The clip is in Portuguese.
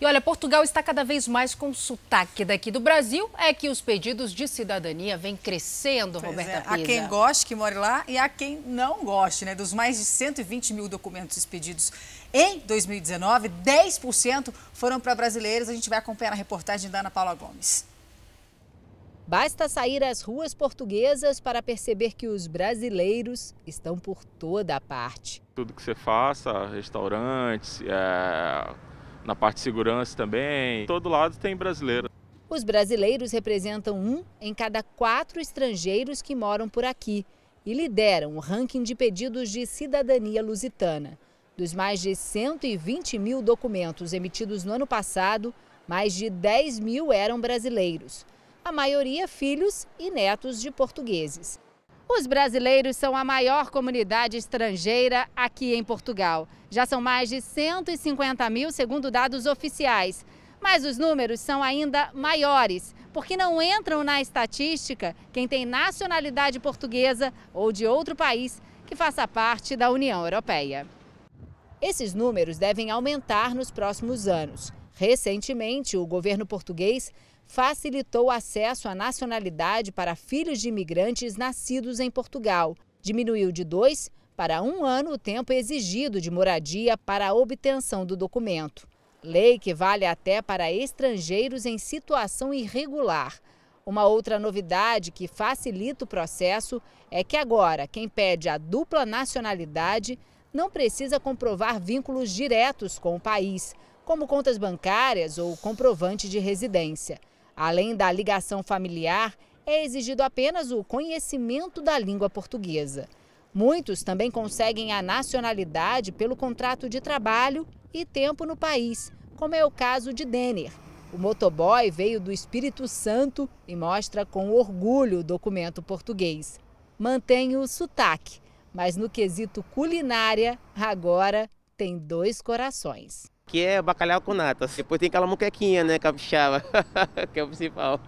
E olha, Portugal está cada vez mais com sotaque daqui do Brasil. É que os pedidos de cidadania vêm crescendo, pois Roberta é. Pisa. Há quem goste, que mora lá, e há quem não goste, né? Dos mais de 120 mil documentos expedidos em 2019, 10% foram para brasileiros. A gente vai acompanhar a reportagem da Ana Paula Gomes. Basta sair às ruas portuguesas para perceber que os brasileiros estão por toda a parte. Tudo que você faça, restaurantes, é, na parte de segurança também. Todo lado tem brasileiro. Os brasileiros representam um em cada quatro estrangeiros que moram por aqui e lideram o ranking de pedidos de cidadania lusitana. Dos mais de 120 mil documentos emitidos no ano passado, mais de 10 mil eram brasileiros. A maioria filhos e netos de portugueses. Os brasileiros são a maior comunidade estrangeira aqui em Portugal. Já são mais de 150 mil, segundo dados oficiais. Mas os números são ainda maiores, porque não entram na estatística quem tem nacionalidade portuguesa ou de outro país que faça parte da União Europeia. Esses números devem aumentar nos próximos anos. Recentemente, o governo português facilitou o acesso à nacionalidade para filhos de imigrantes nascidos em Portugal. Diminuiu de dois para um ano o tempo exigido de moradia para a obtenção do documento. Lei que vale até para estrangeiros em situação irregular. Uma outra novidade que facilita o processo é que agora quem pede a dupla nacionalidade não precisa comprovar vínculos diretos com o país, como contas bancárias ou comprovante de residência. Além da ligação familiar, é exigido apenas o conhecimento da língua portuguesa. Muitos também conseguem a nacionalidade pelo contrato de trabalho e tempo no país, como é o caso de Denner. O motoboy veio do Espírito Santo e mostra com orgulho o documento português. Mantém o sotaque, mas no quesito culinária, agora tem dois corações que é bacalhau com natas. Depois tem aquela muquequinha, né, capixaba, que é o principal.